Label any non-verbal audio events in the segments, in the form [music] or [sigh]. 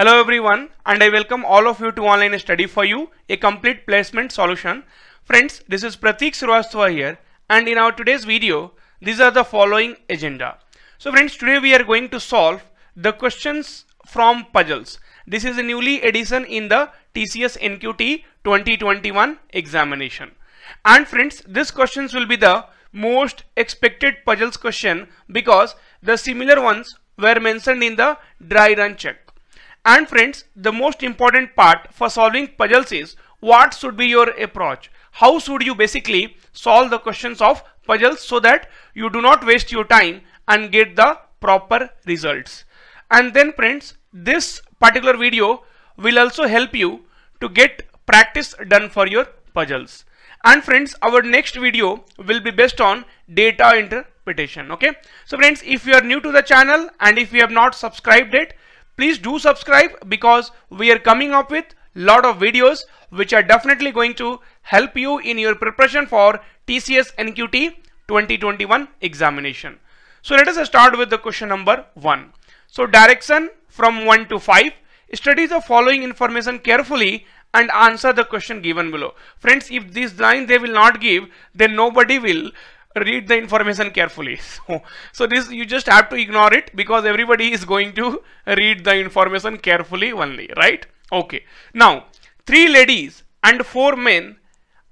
Hello everyone and I welcome all of you to online study for you a complete placement solution. Friends this is Pratik Srivastava here and in our today's video these are the following agenda. So friends today we are going to solve the questions from puzzles. This is a newly edition in the TCS NQT 2021 examination. And friends these questions will be the most expected puzzles question because the similar ones were mentioned in the dry run check. And friends, the most important part for solving puzzles is what should be your approach? How should you basically solve the questions of puzzles so that you do not waste your time and get the proper results. And then friends, this particular video will also help you to get practice done for your puzzles. And friends, our next video will be based on data interpretation. Okay. So friends, if you are new to the channel and if you have not subscribed it, Please do subscribe because we are coming up with lot of videos which are definitely going to help you in your preparation for TCS NQT 2021 examination. So let us start with the question number 1. So direction from 1 to 5. Study the following information carefully and answer the question given below. Friends, if this line they will not give, then nobody will read the information carefully [laughs] so, so this you just have to ignore it because everybody is going to read the information carefully only right okay now three ladies and four men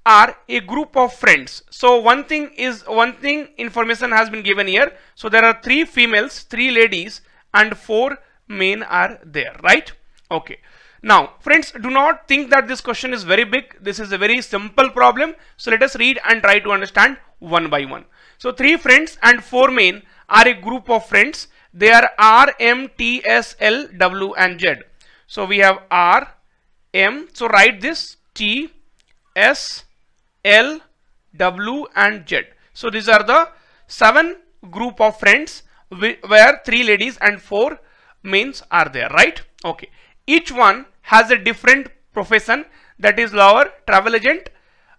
are a group of friends so one thing is one thing information has been given here so there are three females three ladies and four men are there right okay now, friends, do not think that this question is very big. This is a very simple problem. So let us read and try to understand one by one. So three friends and four main are a group of friends. They are R, M, T, S, L, W and Z. So we have R, M. So write this T, S, L, W and Z. So these are the seven group of friends where three ladies and four mains are there, right? Okay. Each one has a different profession that is lawyer, travel agent,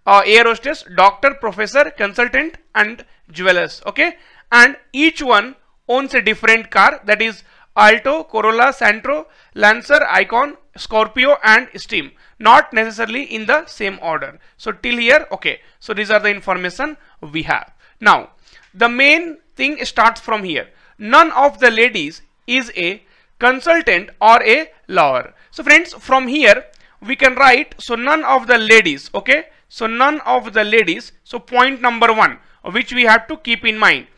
uh, air hostess, doctor, professor, consultant and jewelers. Okay. And each one owns a different car that is Alto, Corolla, Santro, Lancer, Icon, Scorpio and Steam. Not necessarily in the same order. So till here. Okay. So these are the information we have. Now the main thing starts from here. None of the ladies is a consultant or a lawyer. So friends from here we can write so none of the ladies okay so none of the ladies, so point number one, which we have to keep in mind,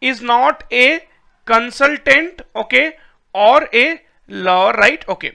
is not a consultant, okay, or a lawyer, right, okay.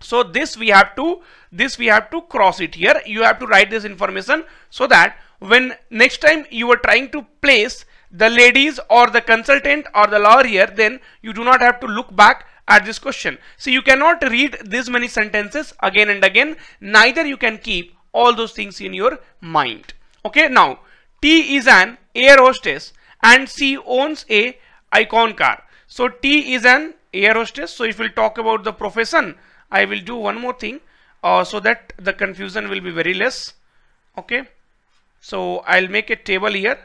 So this we have to, this we have to cross it here. You have to write this information so that when next time you are trying to place the ladies or the consultant or the lawyer here, then you do not have to look back at this question. So you cannot read this many sentences again and again. Neither you can keep all those things in your mind okay now T is an air hostess and she owns a icon car so T is an air hostess so if we'll talk about the profession I will do one more thing uh, so that the confusion will be very less okay so I'll make a table here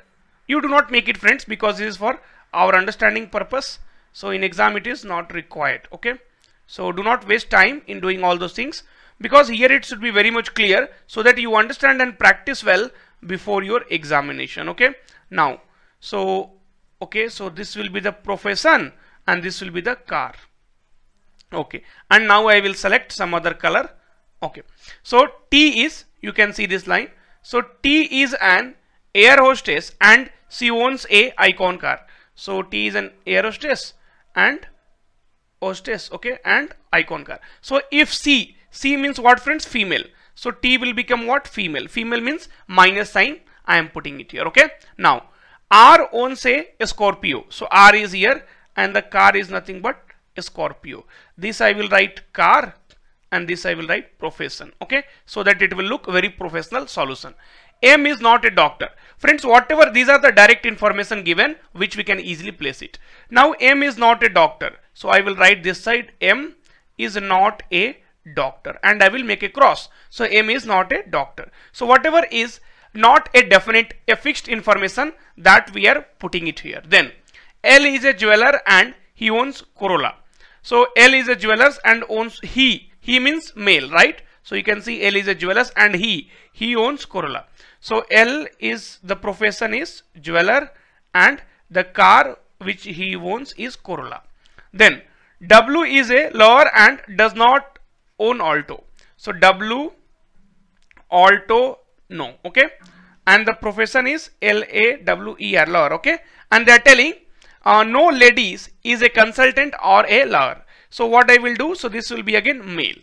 you do not make it friends because this is for our understanding purpose so in exam it is not required okay so do not waste time in doing all those things because here it should be very much clear so that you understand and practice well before your examination okay now so okay so this will be the profession and this will be the car okay and now I will select some other color okay so T is you can see this line so T is an air hostess and she owns a icon car so T is an air hostess and hostess okay and icon car so if C C means what friends? Female. So T will become what? Female. Female means minus sign. I am putting it here. Okay. Now R owns a Scorpio. So R is here and the car is nothing but Scorpio. This I will write car and this I will write profession. Okay. So that it will look very professional solution. M is not a doctor. Friends, whatever these are the direct information given which we can easily place it. Now M is not a doctor. So I will write this side M is not a doctor and I will make a cross. So M is not a doctor. So whatever is not a definite, a fixed information that we are putting it here. Then L is a jeweler and he owns Corolla. So L is a jeweler and owns he. He means male, right? So you can see L is a jeweler and he. He owns Corolla. So L is the profession is jeweler and the car which he owns is Corolla. Then W is a lawyer and does not own alto so w alto no okay and the profession is L A W E R lawyer okay and they are telling uh, no ladies is a consultant or a lawyer so what I will do so this will be again male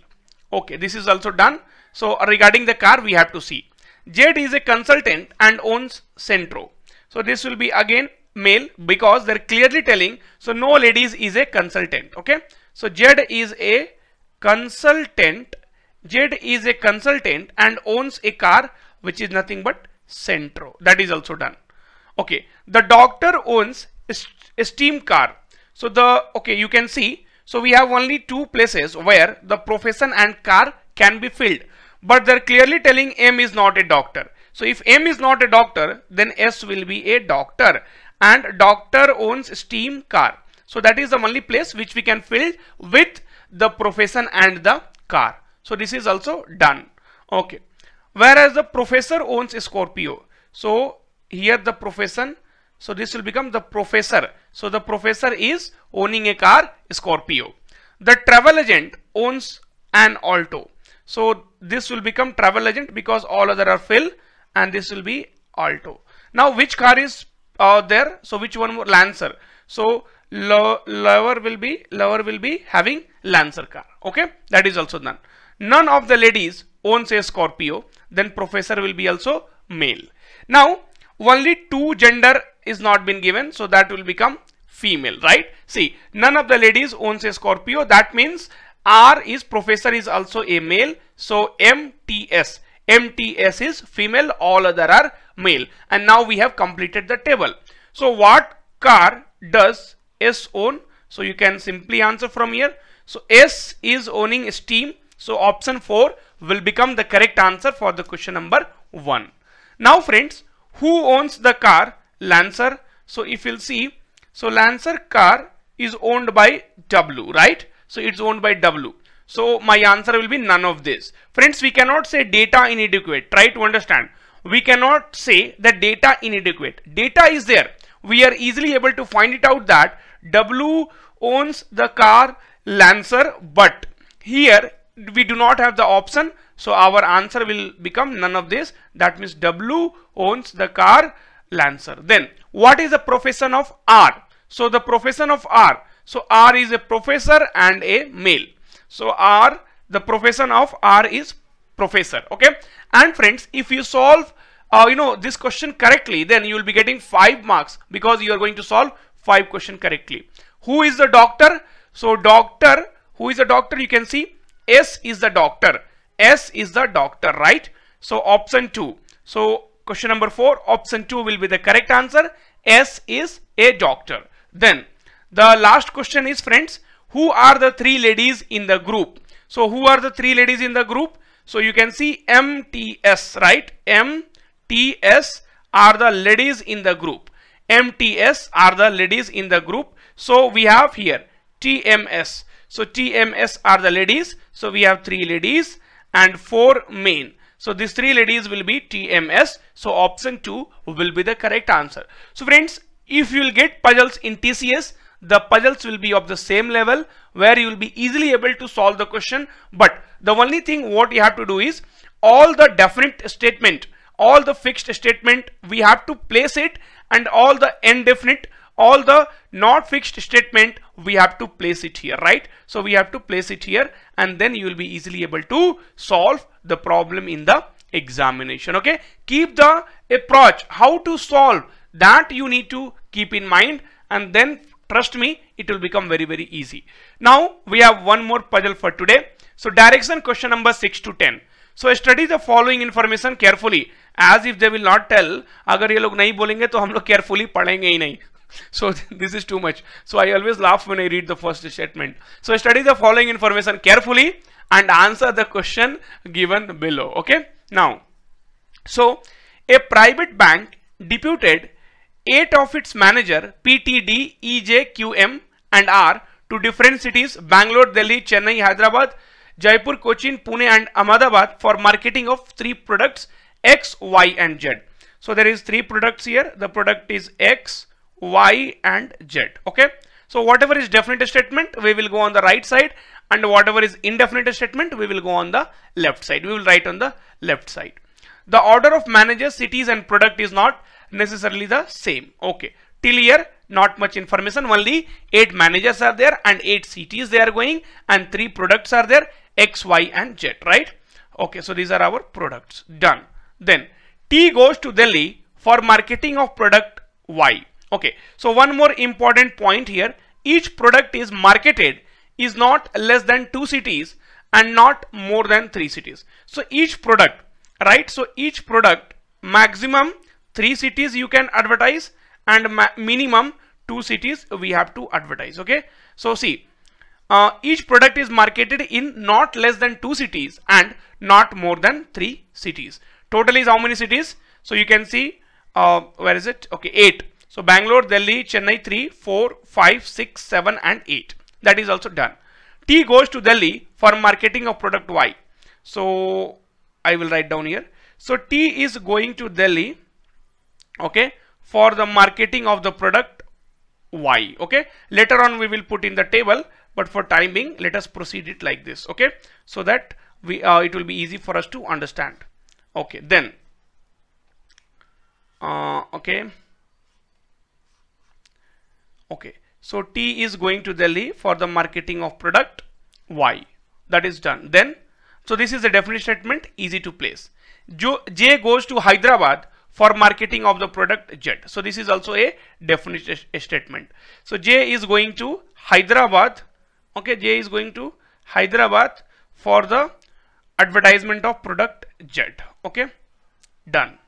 okay this is also done so regarding the car we have to see Jed is a consultant and owns Centro so this will be again male because they're clearly telling so no ladies is a consultant okay so Jed is a consultant Jed is a consultant and owns a car which is nothing but Centro. That is also done. Okay. The doctor owns a steam car. So the, okay, you can see. So we have only two places where the profession and car can be filled. But they're clearly telling M is not a doctor. So if M is not a doctor, then S will be a doctor. And doctor owns steam car. So that is the only place which we can fill with the profession and the car. So this is also done. Okay. Whereas the professor owns Scorpio. So here the profession. So this will become the professor. So the professor is owning a car Scorpio. The travel agent owns an Alto. So this will become travel agent because all other are fill and this will be Alto. Now which car is uh, there? So which one Lancer? So lover will be lover will be having Lancer car. Okay, that is also done. None of the ladies owns a Scorpio, then professor will be also male. Now, only two gender is not been given, so that will become female, right? See, none of the ladies owns a Scorpio. That means R is professor is also a male. So MTS, MTS is female, all other are male. And now we have completed the table. So what car does S own? So you can simply answer from here. So S is owning steam. So option 4 will become the correct answer for the question number 1. Now friends, who owns the car? Lancer. So if you'll see, so Lancer car is owned by W, right? So it's owned by W. So my answer will be none of this. Friends, we cannot say data inadequate. Try to understand. We cannot say that data inadequate. Data is there. We are easily able to find it out that W owns the car Lancer but here we do not have the option so our answer will become none of this that means W owns the car Lancer then what is the profession of R so the profession of R so R is a professor and a male so R the profession of R is professor okay and friends if you solve uh, you know this question correctly then you will be getting 5 marks because you are going to solve 5 question correctly who is the doctor so doctor, who is a doctor? You can see S is the doctor. S is the doctor, right? So option 2. So question number 4, option 2 will be the correct answer. S is a doctor. Then the last question is friends, who are the three ladies in the group? So who are the three ladies in the group? So you can see MTS, right? MTS are the ladies in the group. MTS are the ladies in the group. So we have here TMS. So TMS are the ladies. So we have three ladies and four men. So these three ladies will be TMS. So option 2 will be the correct answer. So friends, if you will get puzzles in TCS, the puzzles will be of the same level where you will be easily able to solve the question. But the only thing what you have to do is all the definite statement, all the fixed statement, we have to place it and all the indefinite, all the not fixed statement we have to place it here, right? So we have to place it here and then you will be easily able to solve the problem in the examination. Okay, keep the approach how to solve that you need to keep in mind and then trust me, it will become very, very easy. Now we have one more puzzle for today. So direction question number 6 to 10. So study the following information carefully, as if they will not tell. अगर ये लोग नहीं बोलेंगे तो हम लोग carefully पढ़ेंगे ही नहीं [laughs] So [laughs] this is too much. So I always laugh when I read the first statement. So study the following information carefully and answer the question given below. Okay. Now, so a private bank deputed eight of its manager PTD, EJ, QM and R to different cities Bangalore, Delhi, Chennai, Hyderabad, Jaipur, Cochin, Pune and Ahmedabad for marketing of three products X, Y and Z. So there is three products here. The product is X, y and z okay so whatever is definite statement we will go on the right side and whatever is indefinite statement we will go on the left side we will write on the left side the order of managers cities and product is not necessarily the same okay till here not much information only eight managers are there and eight cities they are going and three products are there x y and z right okay so these are our products done then t goes to delhi for marketing of product y Okay, so one more important point here. Each product is marketed is not less than two cities and not more than three cities. So each product, right? So each product maximum three cities you can advertise and minimum two cities we have to advertise. Okay. So see, uh, each product is marketed in not less than two cities and not more than three cities. Total is how many cities? So you can see, uh, where is it? Okay, eight. So Bangalore, Delhi, Chennai 3, 4, 5, 6, 7 and 8. That is also done. T goes to Delhi for marketing of product Y. So I will write down here. So T is going to Delhi, okay, for the marketing of the product Y, okay. Later on we will put in the table, but for timing, let us proceed it like this, okay. So that we uh, it will be easy for us to understand. Okay, then, uh, okay okay so T is going to Delhi for the marketing of product Y that is done then so this is the definition statement easy to place J goes to Hyderabad for marketing of the product Z. So this is also a definition statement. So J is going to Hyderabad. Okay, J is going to Hyderabad for the advertisement of product Z. Okay, done.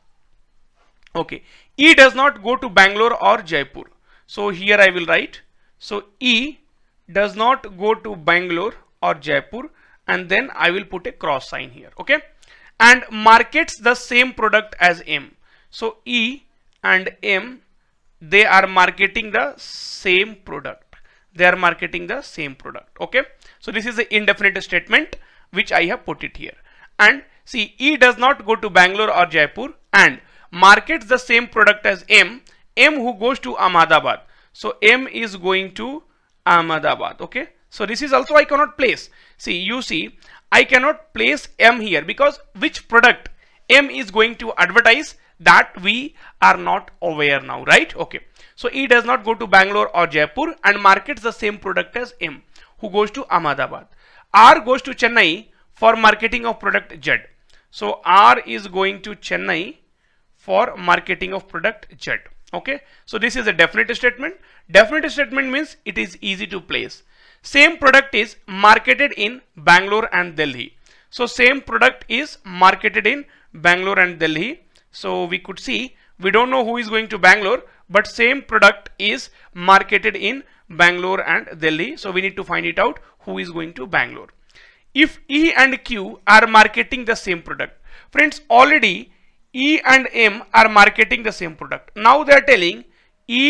Okay, E does not go to Bangalore or Jaipur. So here I will write, so E does not go to Bangalore or Jaipur and then I will put a cross sign here. Okay. And markets the same product as M. So E and M, they are marketing the same product. They are marketing the same product. Okay. So this is the indefinite statement which I have put it here. And see E does not go to Bangalore or Jaipur and markets the same product as M M who goes to Ahmedabad. So M is going to Ahmedabad. Okay. So this is also I cannot place. See, you see, I cannot place M here because which product M is going to advertise that we are not aware now, right? Okay. So E does not go to Bangalore or Jaipur and markets the same product as M who goes to Ahmedabad. R goes to Chennai for marketing of product Z. So R is going to Chennai for marketing of product Z okay so this is a definite statement definite statement means it is easy to place same product is marketed in Bangalore and Delhi so same product is marketed in Bangalore and Delhi so we could see we don't know who is going to Bangalore but same product is marketed in Bangalore and Delhi so we need to find it out who is going to Bangalore if E and Q are marketing the same product friends already E and M are marketing the same product. Now they are telling E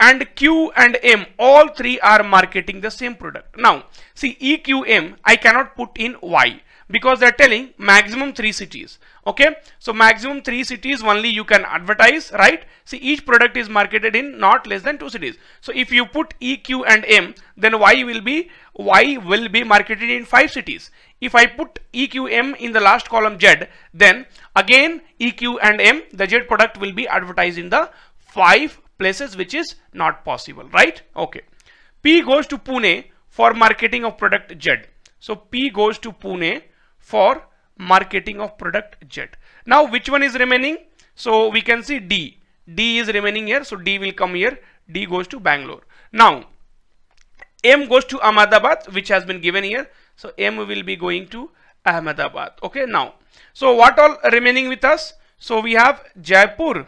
and Q and M all three are marketing the same product. Now see EQM I cannot put in Y because they are telling maximum three cities. Okay. So maximum three cities only you can advertise right. See each product is marketed in not less than two cities. So if you put EQ and M then Y will be Y will be marketed in five cities. If I put EQM in the last column Z, then again EQ and M, the Z product will be advertised in the five places which is not possible, right? Okay. P goes to Pune for marketing of product Z. So P goes to Pune for marketing of product Z. Now which one is remaining? So we can see D. D is remaining here. So D will come here. D goes to Bangalore. Now M goes to Ahmedabad which has been given here. So M will be going to Ahmedabad. Okay, now. So what all remaining with us? So we have Jaipur.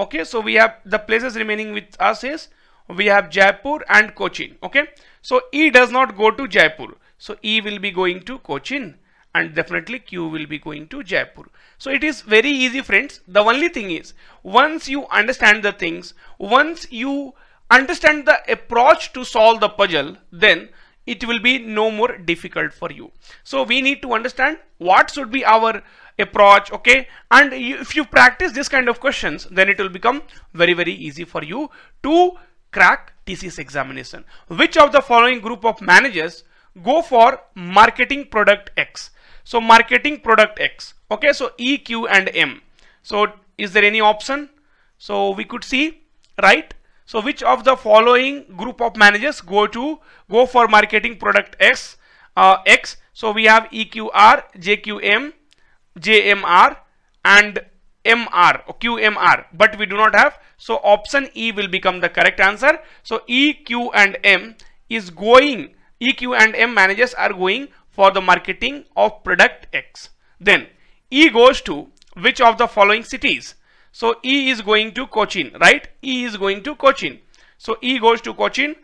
Okay, so we have the places remaining with us is we have Jaipur and Cochin. Okay, so E does not go to Jaipur. So E will be going to Cochin and definitely Q will be going to Jaipur. So it is very easy friends. The only thing is once you understand the things, once you understand the approach to solve the puzzle, then it will be no more difficult for you. So we need to understand what should be our approach okay and you, if you practice this kind of questions then it will become very very easy for you to crack TCS examination. Which of the following group of managers go for marketing product X? So marketing product X okay so E, Q and M. So is there any option? So we could see right so which of the following group of managers go to go for marketing product X, uh, X. So we have EQR, JQM, JMR and MR or oh, QMR but we do not have so option E will become the correct answer. So E, Q and M is going EQ and M managers are going for the marketing of product X. Then E goes to which of the following cities? So E is going to Cochin, right? E is going to Cochin. So E goes to Cochin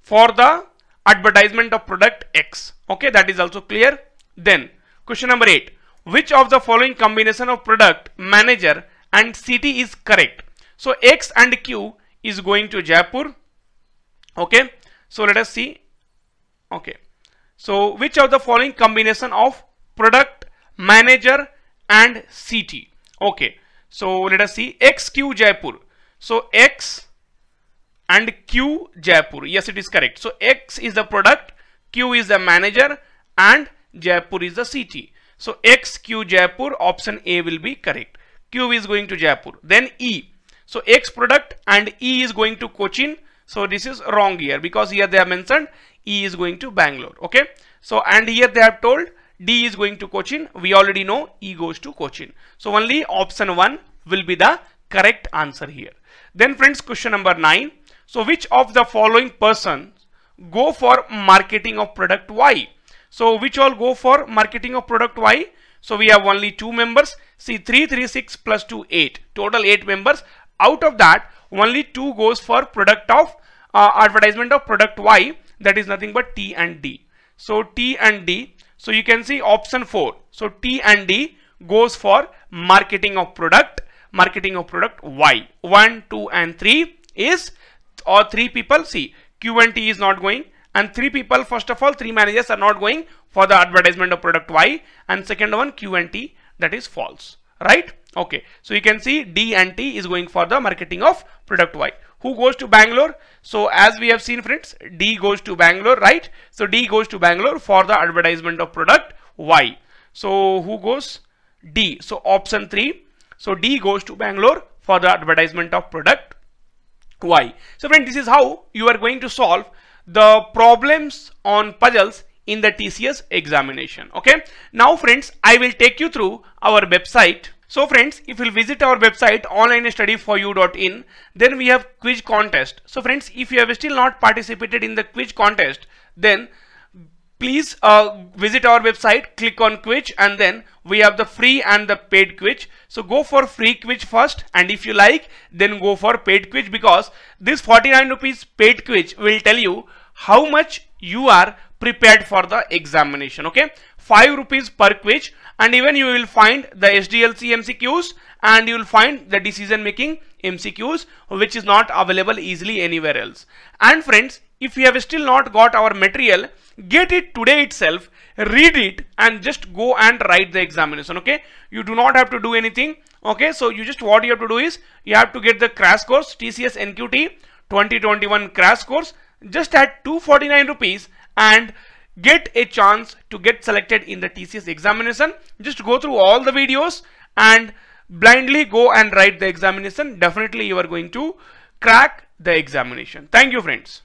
for the advertisement of product X. Okay, that is also clear. Then question number 8. Which of the following combination of product, manager and city is correct? So X and Q is going to Jaipur. Okay, so let us see. Okay, so which of the following combination of product, manager and city? Okay, so let us see XQ Jaipur. So X and Q Jaipur. Yes, it is correct. So X is the product, Q is the manager and Jaipur is the city. So XQ Jaipur option A will be correct. Q is going to Jaipur. Then E. So X product and E is going to Cochin. So this is wrong here because here they have mentioned E is going to Bangalore. Okay. So and here they have told D is going to Cochin. We already know E goes to Cochin. So only option 1 will be the correct answer here. Then friends question number 9. So which of the following persons go for marketing of product Y? So which all go for marketing of product Y? So we have only two members. See 3, 3, 6 plus 2, 8. Total 8 members. Out of that only 2 goes for product of uh, advertisement of product Y that is nothing but T and D. So T and D so you can see option 4. So T and D goes for marketing of product, marketing of product Y. 1, 2 and 3 is or 3 people see Q and T is not going and 3 people first of all 3 managers are not going for the advertisement of product Y and second one Q and T that is false right okay so you can see D and T is going for the marketing of product Y who goes to Bangalore? So as we have seen friends, D goes to Bangalore, right? So D goes to Bangalore for the advertisement of product Y. So who goes? D. So option 3. So D goes to Bangalore for the advertisement of product Y. So friends, this is how you are going to solve the problems on puzzles in the TCS examination. Okay. Now friends, I will take you through our website so friends, if you visit our website onlinestudyforyou.in, then we have quiz contest. So friends, if you have still not participated in the quiz contest, then please uh, visit our website, click on quiz and then we have the free and the paid quiz. So go for free quiz first and if you like, then go for paid quiz because this 49 rupees paid quiz will tell you how much you are prepared for the examination. Okay, 5 rupees per quiz and even you will find the SDLC MCQs and you will find the decision making MCQs which is not available easily anywhere else. And friends, if you have still not got our material, get it today itself, read it and just go and write the examination, okay? You do not have to do anything, okay? So you just what you have to do is, you have to get the crash course TCS NQT 2021 crash course just at 249 rupees and get a chance to get selected in the TCS examination, just go through all the videos and blindly go and write the examination. Definitely you are going to crack the examination. Thank you friends.